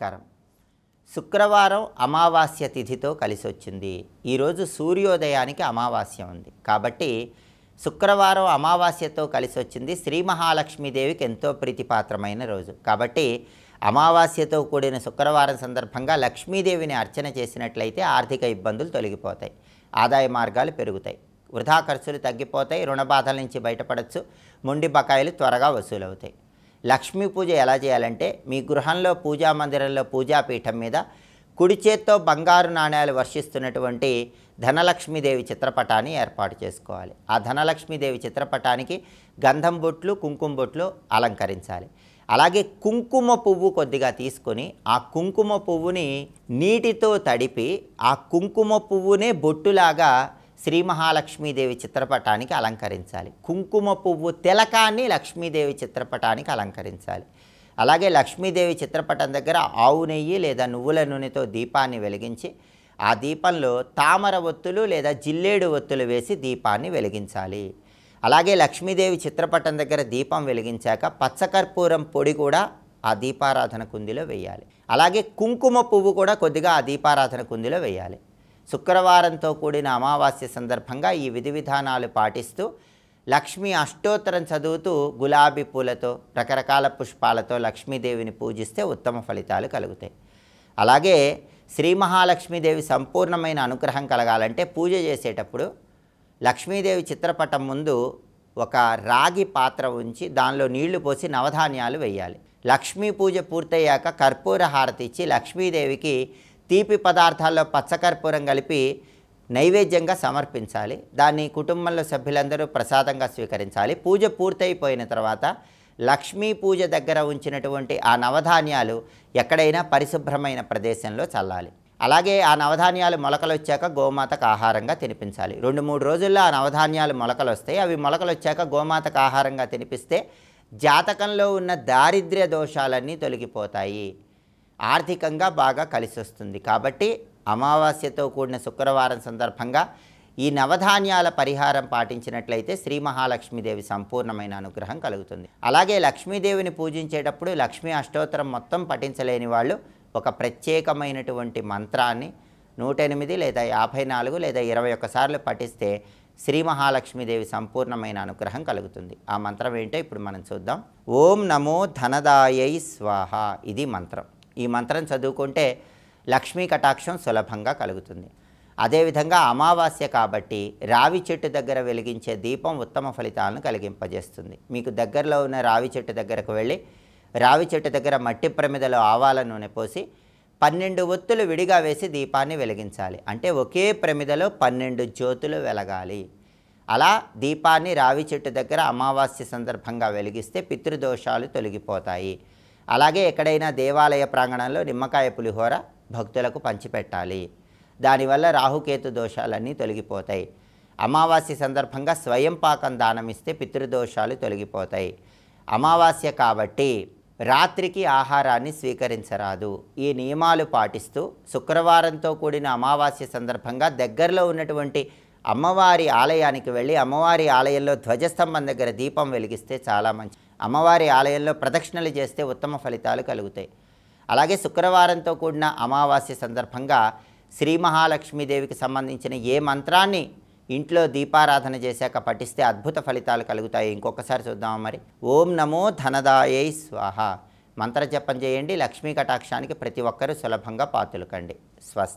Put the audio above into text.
నమస్కారం శుక్రవారం అమావాస్య తిథితో కలిసి వచ్చింది ఈరోజు సూర్యోదయానికి అమావాస్య ఉంది కాబట్టి శుక్రవారం అమావాస్యతో కలిసి వచ్చింది శ్రీ మహాలక్ష్మీదేవికి ఎంతో ప్రీతిపాత్రమైన రోజు కాబట్టి అమావాస్యతో కూడిన శుక్రవారం సందర్భంగా లక్ష్మీదేవిని అర్చన చేసినట్లయితే ఆర్థిక ఇబ్బందులు తొలగిపోతాయి ఆదాయ మార్గాలు పెరుగుతాయి వృధా ఖర్చులు తగ్గిపోతాయి రుణ బాధల నుంచి బయటపడవచ్చు మొండి బకాయిలు త్వరగా వసూలవుతాయి లక్ష్మీ పూజ ఎలా చేయాలంటే మీ గృహంలో పూజా మందిరంలో పూజాపీఠం మీద కుడి చేత్తో బంగారు నాణ్యాలు వర్షిస్తున్నటువంటి ధనలక్ష్మీదేవి చిత్రపటాన్ని ఏర్పాటు చేసుకోవాలి ఆ ధనలక్ష్మీదేవి చిత్రపటానికి గంధం బొట్లు కుంకుమ బొట్లు అలంకరించాలి అలాగే కుంకుమ పువ్వు కొద్దిగా తీసుకొని ఆ కుంకుమ పువ్వుని నీటితో తడిపి ఆ కుంకుమ పువ్వునే బొట్టులాగా శ్రీ మహాలక్ష్మీదేవి చిత్రపటానికి అలంకరించాలి కుంకుమ పువ్వు తిలకాన్ని లక్ష్మీదేవి చిత్రపటానికి అలంకరించాలి అలాగే లక్ష్మీదేవి చిత్రపటం దగ్గర ఆవు నెయ్యి లేదా నువ్వుల నూనెతో దీపాన్ని వెలిగించి ఆ దీపంలో తామర ఒత్తులు లేదా జిల్లేడు ఒత్తులు వేసి దీపాన్ని వెలిగించాలి అలాగే లక్ష్మీదేవి చిత్రపటం దగ్గర దీపం వెలిగించాక పచ్చకర్పూరం పొడి కూడా ఆ దీపారాధన కుందిలో వేయాలి అలాగే కుంకుమ పువ్వు కూడా కొద్దిగా ఆ దీపారాధన కుందిలో వేయాలి శుక్రవారంతో కూడిన అమావాస్య సందర్భంగా ఈ విధి విధానాలు పాటిస్తూ లక్ష్మీ అష్టోత్తరం చదువుతూ గులాబీ పూలతో రకరకాల పుష్పాలతో లక్ష్మీదేవిని పూజిస్తే ఉత్తమ ఫలితాలు కలుగుతాయి అలాగే శ్రీ మహాలక్ష్మీదేవి సంపూర్ణమైన అనుగ్రహం కలగాలంటే పూజ చేసేటప్పుడు లక్ష్మీదేవి చిత్రపటం ముందు ఒక రాగి పాత్ర ఉంచి దానిలో నీళ్లు పోసి నవధాన్యాలు వేయాలి లక్ష్మీ పూజ పూర్తయ్యాక కర్పూర హారతి ఇచ్చి లక్ష్మీదేవికి తీపి పదార్థాల్లో పచ్చకర్పూరం కలిపి నైవేద్యంగా సమర్పించాలి దాన్ని కుటుంబంలో సభ్యులందరూ ప్రసాదంగా స్వీకరించాలి పూజ పూర్తయిపోయిన తర్వాత లక్ష్మీ పూజ దగ్గర ఉంచినటువంటి ఆ నవధాన్యాలు ఎక్కడైనా పరిశుభ్రమైన ప్రదేశంలో చల్లాలి అలాగే ఆ నవధాన్యాలు మొలకలు వచ్చాక గోమాతకు ఆహారంగా తినిపించాలి రెండు మూడు రోజుల్లో ఆ నవధాన్యాలు మొలకలు వస్తాయి అవి మొలకలు వచ్చాక గోమాతకు ఆహారంగా తినిపిస్తే జాతకంలో ఉన్న దారిద్ర్య దోషాలన్నీ తొలగిపోతాయి ఆర్థికంగా బాగా కలిసి వస్తుంది కాబట్టి అమావాస్యతో కూడిన శుక్రవారం సందర్భంగా ఈ నవధాన్యాల పరిహారం పాటించినట్లయితే శ్రీ మహాలక్ష్మీదేవి సంపూర్ణమైన అనుగ్రహం కలుగుతుంది అలాగే లక్ష్మీదేవిని పూజించేటప్పుడు లక్ష్మీ అష్టోత్తరం మొత్తం పఠించలేని వాళ్ళు ఒక ప్రత్యేకమైనటువంటి మంత్రాన్ని నూట ఎనిమిది లేదా యాభై నాలుగు లేదా ఇరవై ఒక్కసార్లు పఠిస్తే శ్రీ మహాలక్ష్మీదేవి సంపూర్ణమైన అనుగ్రహం కలుగుతుంది ఆ మంత్రం ఏంటో ఇప్పుడు మనం చూద్దాం ఓం నమో ధనదాయై స్వాహ ఇది మంత్రం ఈ మంత్రం చదువుకుంటే లక్ష్మీ కటాక్షం సులభంగా కలుగుతుంది అదేవిధంగా అమావాస్య కాబట్టి రావి చెట్టు దగ్గర వెలిగించే దీపం ఉత్తమ ఫలితాలను కలిగింపజేస్తుంది మీకు దగ్గరలో ఉన్న రావి చెట్టు దగ్గరకు వెళ్ళి రావి చెట్టు దగ్గర మట్టి ప్రమిదలో ఆవాల నూనె పోసి పన్నెండు ఒత్తులు విడిగా వేసి దీపాన్ని వెలిగించాలి అంటే ఒకే ప్రమిదలో పన్నెండు జ్యోతులు వెలగాలి అలా దీపాన్ని రావి చెట్టు దగ్గర అమావాస్య సందర్భంగా వెలిగిస్తే పితృదోషాలు తొలగిపోతాయి అలాగే ఎక్కడైనా దేవాలయ ప్రాంగణంలో నిమ్మకాయ పులిహోర భక్తులకు పంచిపెట్టాలి దానివల్ల రాహుకేతు దోషాలన్నీ తొలగిపోతాయి అమావాస్య సందర్భంగా స్వయం పాకం దానం ఇస్తే పితృదోషాలు తొలగిపోతాయి అమావాస్య కాబట్టి రాత్రికి ఆహారాన్ని స్వీకరించరాదు ఈ నియమాలు పాటిస్తూ శుక్రవారంతో కూడిన అమావాస్య సందర్భంగా దగ్గరలో ఉన్నటువంటి అమ్మవారి ఆలయానికి వెళ్ళి అమ్మవారి ఆలయంలో ధ్వజస్తంభం దగ్గర దీపం వెలిగిస్తే చాలా మంచి అమ్మవారి ఆలయంలో ప్రదక్షిణలు చేస్తే ఉత్తమ ఫలితాలు కలుగుతాయి అలాగే శుక్రవారంతో కూడిన అమావాస్య సందర్భంగా శ్రీ మహాలక్ష్మీదేవికి సంబంధించిన ఏ మంత్రాన్ని ఇంట్లో దీపారాధన చేశాక పఠిస్తే అద్భుత ఫలితాలు కలుగుతాయి ఇంకొకసారి చూద్దాం మరి ఓం నమో ధనదాయ స్వాహ మంత్రజపం చేయండి లక్ష్మీ కటాక్షానికి ప్రతి ఒక్కరూ సులభంగా పాతులకండి స్వస్తి